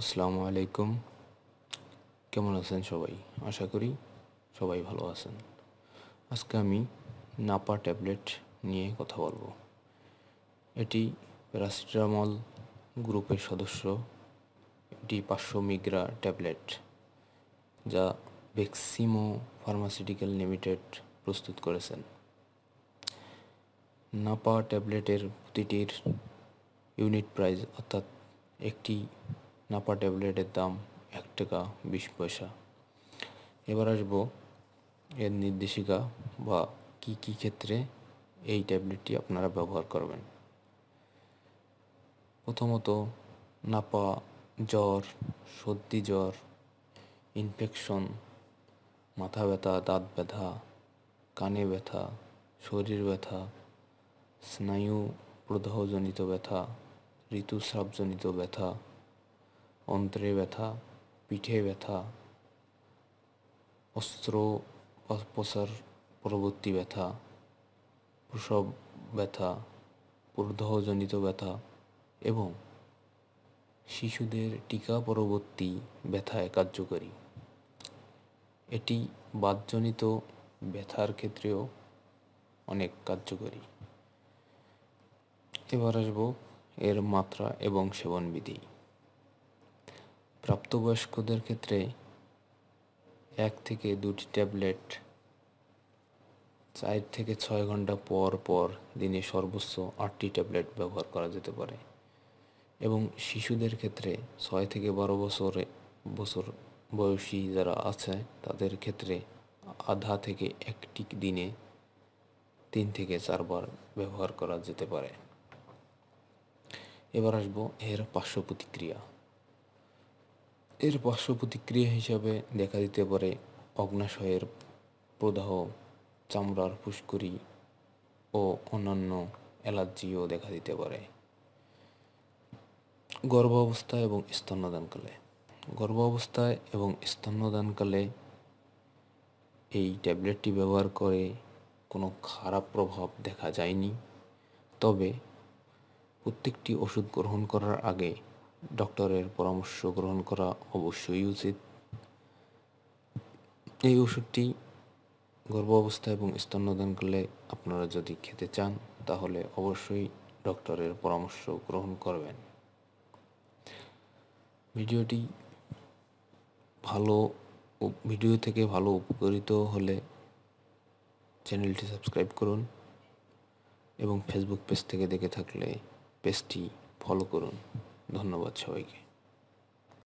আসসালামু আলাইকুম কেমন আছেন সবাই আশা করি সবাই ভালো আছেন আজকে আমি নাপা ট্যাবলেট নিয়ে কথা বলবো এটি প্যারাসিটামল গ্রুপের সদস্য এটি পাঁচশো মিগ্রা ট্যাবলেট যা ভেক্সিমো ফার্মাসিউটিক্যাল লিমিটেড প্রস্তুত করেছেন নাপা ট্যাবলেটের প্রতিটির ইউনিট প্রাইস অর্থাৎ একটি নাপা ট্যাবলেটের দাম এক টাকা বিশ পয়সা এবার আসবো এর নির্দেশিকা বা কি কি ক্ষেত্রে এই ট্যাবলেটটি আপনারা ব্যবহার করবেন প্রথমত নাপা জ্বর সর্দি জ্বর ইনফেকশন মাথা ব্যথা দাঁত ব্যথা কানে ব্যথা শরীর ব্যথা স্নায়ু প্রদাহজনিত ব্যথা ঋতুস্রাবজনিত ব্যথা অন্তরে ব্যথা পিঠে ব্যথা অস্ত্র প্রসার পরবর্তী ব্যথা প্রসব ব্যথা প্রদাহজনিত ব্যথা এবং শিশুদের টিকা পরবর্তী ব্যথায় কার্যকরী এটি বাদজনিত ব্যথার ক্ষেত্রেও অনেক কার্যকরী এবার আসব এর মাত্রা এবং সেবনবিধি প্রাপ্তবয়স্কদের ক্ষেত্রে এক থেকে দুটি ট্যাবলেট চার থেকে ছয় ঘন্টা পর পর দিনে সর্বোচ্চ আটটি ট্যাবলেট ব্যবহার করা যেতে পারে এবং শিশুদের ক্ষেত্রে ছয় থেকে বারো বছরে বছর বয়সী যারা আছে তাদের ক্ষেত্রে আধা থেকে একটি দিনে তিন থেকে চারবার ব্যবহার করা যেতে পারে এবার আসবো এর পার্শ্ব প্রতিক্রিয়া এর পার্শ্ব প্রতিক্রিয়া হিসাবে দেখা দিতে পারে অগ্নাশয়ের প্রদাহ চামড়ার পুষ্করি ও অন্যান্য অ্যালার্জিও দেখা দিতে পারে গর্ভাবস্থা এবং স্তন্যদানকালে গর্ভাবস্থায় এবং স্তন্যদানকালে এই ট্যাবলেটটি ব্যবহার করে কোনো খারাপ প্রভাব দেখা যায়নি তবে প্রত্যেকটি ওষুধ গ্রহণ করার আগে ডক্টরের পরামর্শ গ্রহণ করা অবশ্যই উচিত এই ওষুধটি গর্ভ অবস্থা এবং স্তন্যদান করলে আপনারা যদি খেতে চান তাহলে অবশ্যই ডক্টরের পরামর্শ গ্রহণ করবেন ভিডিওটি ভালো ভিডিও থেকে ভালো উপকৃত হলে চ্যানেলটি সাবস্ক্রাইব করুন এবং ফেসবুক পেজ থেকে দেখে থাকলে পেজটি ফলো করুন ধন্যবাদ সবাইকে